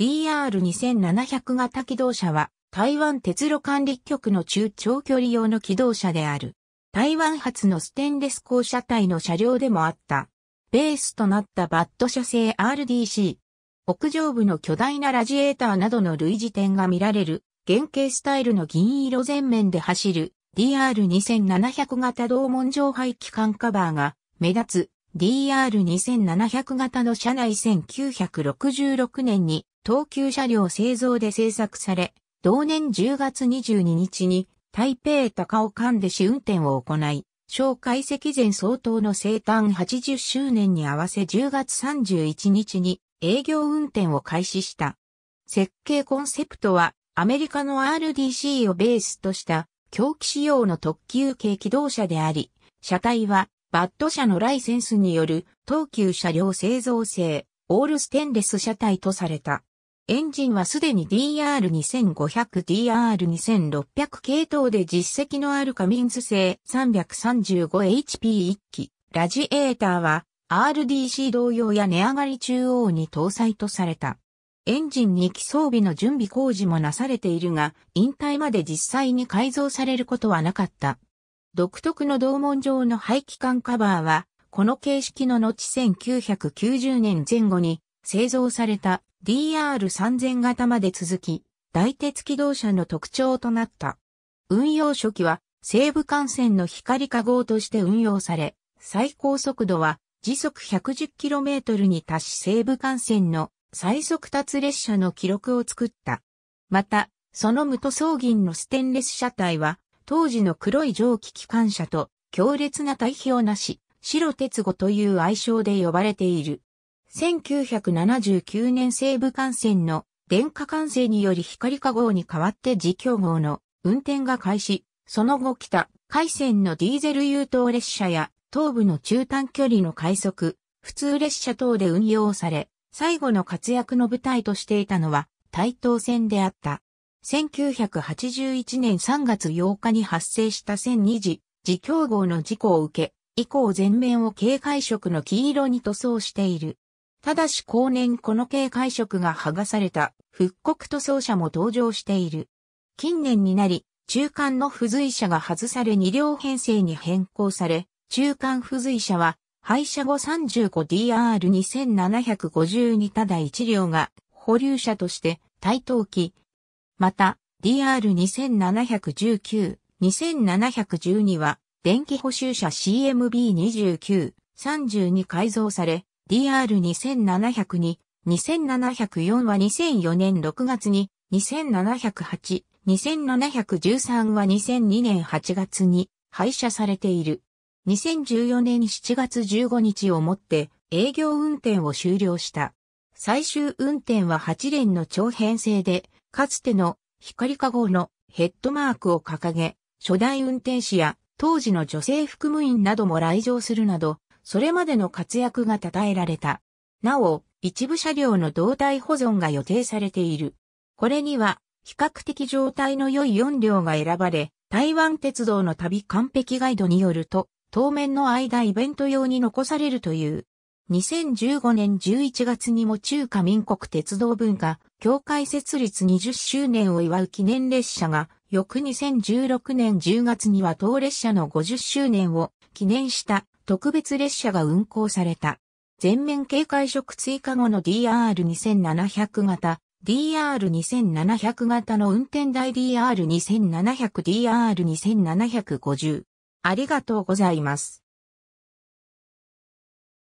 DR2700 型機動車は台湾鉄路管理局の中長距離用の機動車である。台湾発のステンレス鋼車体の車両でもあった。ベースとなったバット社製 RDC。屋上部の巨大なラジエーターなどの類似点が見られる原型スタイルの銀色全面で走る DR2700 型同門上排気管カバーが目立つ DR2700 型の車内1966年に東急車両製造で製作され、同年10月22日に台北高尾間で試運転を行い、小解析前総統の生誕80周年に合わせ10月31日に営業運転を開始した。設計コンセプトはアメリカの RDC をベースとした狂気仕様の特急系機動車であり、車体はバッド車のライセンスによる東急車両製造製オールステンレス車体とされた。エンジンはすでに DR2500、DR2600 系統で実績のあるカミンズ製 335HP1 機。ラジエーターは RDC 同様や値上がり中央に搭載とされた。エンジン2機装備の準備工事もなされているが、引退まで実際に改造されることはなかった。独特の同門状の排気管カバーは、この形式の後1990年前後に製造された DR3000 型まで続き、大鉄機動車の特徴となった。運用初期は西部幹線の光化合として運用され、最高速度は時速 110km に達し西部幹線の最速達列車の記録を作った。また、その無塗装銀のステンレス車体は、当時の黒い蒸気機関車と強烈な対比をなし、白鉄語という愛称で呼ばれている。1979年西部幹線の電化管制により光化合に代わって自供号の運転が開始、その後北、海線のディーゼル優等列車や東部の中短距離の快速、普通列車等で運用され、最後の活躍の舞台としていたのは、台東線であった。1981年3月8日に発生した1002時、自供号の事故を受け、以降全面を警戒色の黄色に塗装している。ただし後年この警戒色が剥がされた復刻塗装車も登場している。近年になり、中間の付随車が外され2両編成に変更され、中間付随車は廃車後 35DR2752 ただ1両が保留車として対等機。また、DR2719、2712は電気補修車 CMB29、32改造され、DR2700 に、2704は2004年6月に、2708、2713は2002年8月に廃車されている。2014年7月15日をもって営業運転を終了した。最終運転は8連の長編成で、かつての光かごのヘッドマークを掲げ、初代運転士や当時の女性服務員なども来場するなど、それまでの活躍が称えられた。なお、一部車両の胴体保存が予定されている。これには、比較的状態の良い4両が選ばれ、台湾鉄道の旅完璧ガイドによると、当面の間イベント用に残されるという。2015年11月にも中華民国鉄道文化協会設立20周年を祝う記念列車が、翌2016年10月には当列車の50周年を記念した特別列車が運行された。全面警戒色追加後の DR2700 型、DR2700 型の運転台 DR2700、DR2750。ありがとうございます。